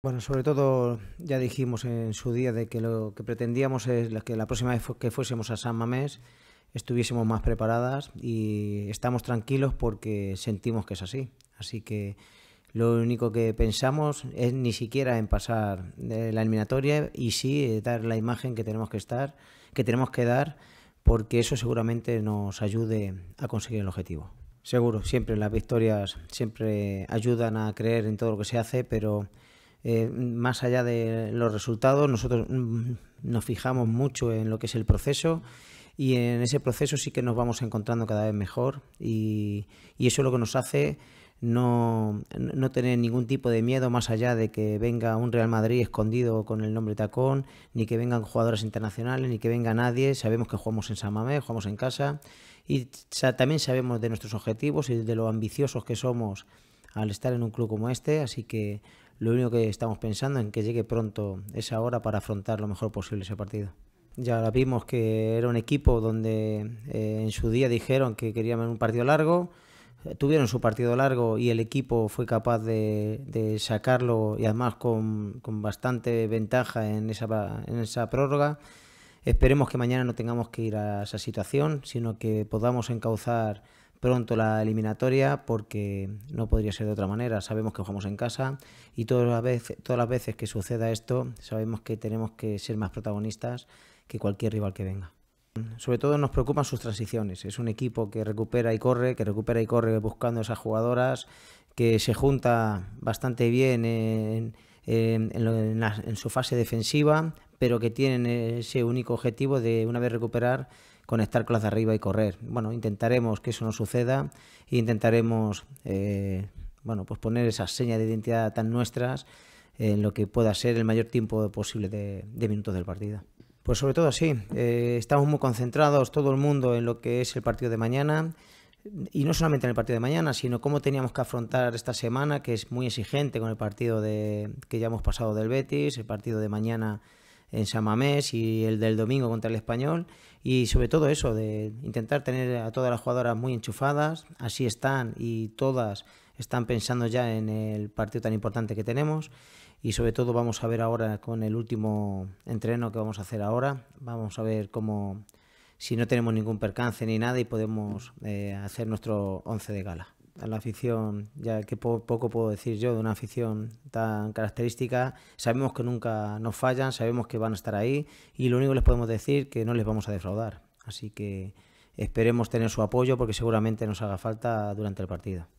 Bueno, sobre todo ya dijimos en su día de que lo que pretendíamos es que la próxima vez que fuésemos a San Mamés estuviésemos más preparadas y estamos tranquilos porque sentimos que es así. Así que lo único que pensamos es ni siquiera en pasar de la eliminatoria y sí eh, dar la imagen que tenemos que estar, que tenemos que dar, porque eso seguramente nos ayude a conseguir el objetivo. Seguro, siempre las victorias siempre ayudan a creer en todo lo que se hace, pero eh, más allá de los resultados, nosotros mm, nos fijamos mucho en lo que es el proceso y en ese proceso sí que nos vamos encontrando cada vez mejor y, eso es lo que nos hace no, tener ningún tipo de miedo más allá de que venga un Real Madrid escondido con el nombre tacón, ni que vengan jugadores internacionales, ni que venga nadie. Sabemos que jugamos en San Mamés jugamos en casa y también sabemos de nuestros objetivos y de lo ambiciosos que somos al estar en un club como este, así que lo único que estamos pensando es que llegue pronto esa hora para afrontar lo mejor posible ese partido. Ya vimos que era un equipo donde eh, en su día dijeron que querían un partido largo, eh, tuvieron su partido largo y el equipo fue capaz de, sacarlo y además con, bastante ventaja en esa prórroga. Esperemos que mañana no tengamos que ir a esa situación, sino que podamos encauzar pronto la eliminatoria porque no podría ser de otra manera. Sabemos que jugamos en casa y todas las veces, todas las veces que suceda esto sabemos que tenemos que ser más protagonistas que cualquier rival que venga. Sobre todo nos preocupan sus transiciones. Es un equipo que recupera y corre, que recupera y corre buscando esas jugadoras, que se junta bastante bien en, su fase defensiva, pero que tienen ese único objetivo de una vez recuperar conectar con las de arriba y correr. Bueno, intentaremos que eso no suceda e intentaremos eh, bueno, pues poner esas señas de identidad tan nuestras en lo que pueda ser el mayor tiempo posible de, minutos del partido. Pues sobre todo sí, eh, estamos muy concentrados todo el mundo en lo que es el partido de mañana y no solamente en el partido de mañana, sino cómo teníamos que afrontar esta semana que es muy exigente con el partido de, que ya hemos pasado del Betis, el partido de mañana en Mamés y el del domingo contra el español. Y sobre todo eso, de intentar tener a todas las jugadoras muy enchufadas, así están y todas están pensando ya en el partido tan importante que tenemos. Y sobre todo vamos a ver ahora con el último entreno que vamos a hacer ahora, vamos a ver cómo, si no tenemos ningún percance ni nada y podemos eh, hacer nuestro once de gala a la afición, ya que poco puedo decir yo de una afición tan característica. Sabemos que nunca nos fallan, sabemos que van a estar ahí y lo único que les podemos decir es que no les vamos a defraudar. Así que esperemos tener su apoyo porque seguramente nos haga falta durante el partido.